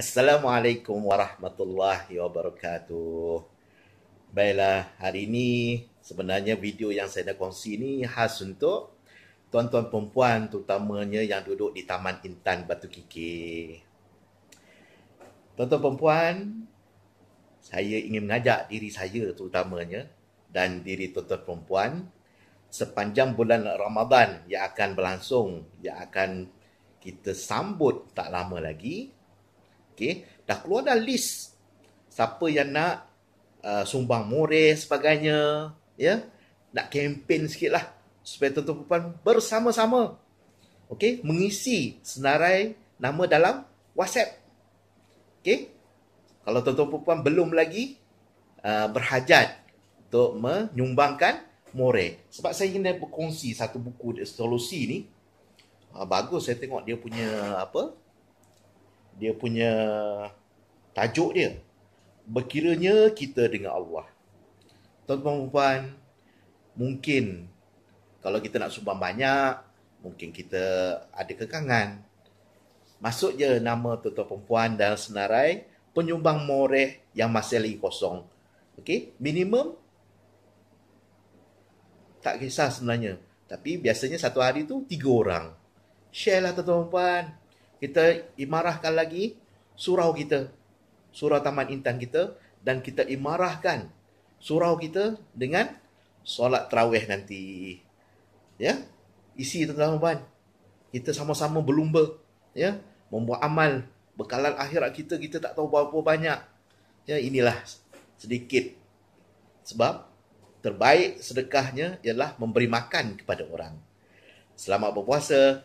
Assalamualaikum warahmatullahi wabarakatuh. Baiklah, hari ini sebenarnya video yang saya nak kongsi ini khas untuk tuan-tuan perempuan terutamanya yang duduk di Taman Intan Batu kiki Tuan-tuan perempuan, saya ingin mengajak diri saya terutamanya dan diri tuan-tuan perempuan sepanjang bulan Ramadan yang akan berlangsung, yang akan kita sambut tak lama lagi, Okey, dah keluar dah list siapa yang nak uh, sumbang murid sebagainya, ya. Yeah? Nak kempen sikitlah supaya tuan-tuan puan bersama-sama. okay mengisi senarai nama dalam WhatsApp. Okay, Kalau tuan-tuan puan belum lagi uh, berhajat untuk menyumbangkan more. Sebab saya ingin berkongsi satu buku solusi ni. Uh, bagus saya tengok dia punya apa? dia punya tajuk dia berkiranya kita dengan Allah. Tuan-tuan puan, mungkin kalau kita nak sumbang banyak, mungkin kita ada kekangan. Masuk je nama tuan-tuan perempuan dan senarai penyumbang moreh yang masih lagi kosong. Okey, minimum tak kisah sebenarnya. Tapi biasanya satu hari tu tiga orang. Share lah tuan-tuan perempuan kita imarahkan lagi surau kita surau taman intan kita dan kita imarahkan surau kita dengan solat terawih nanti ya isi itu dalam puan kita sama-sama berlumba ya membuat amal bekalan akhirat kita kita tak tahu berapa banyak ya inilah sedikit sebab terbaik sedekahnya ialah memberi makan kepada orang selamat berpuasa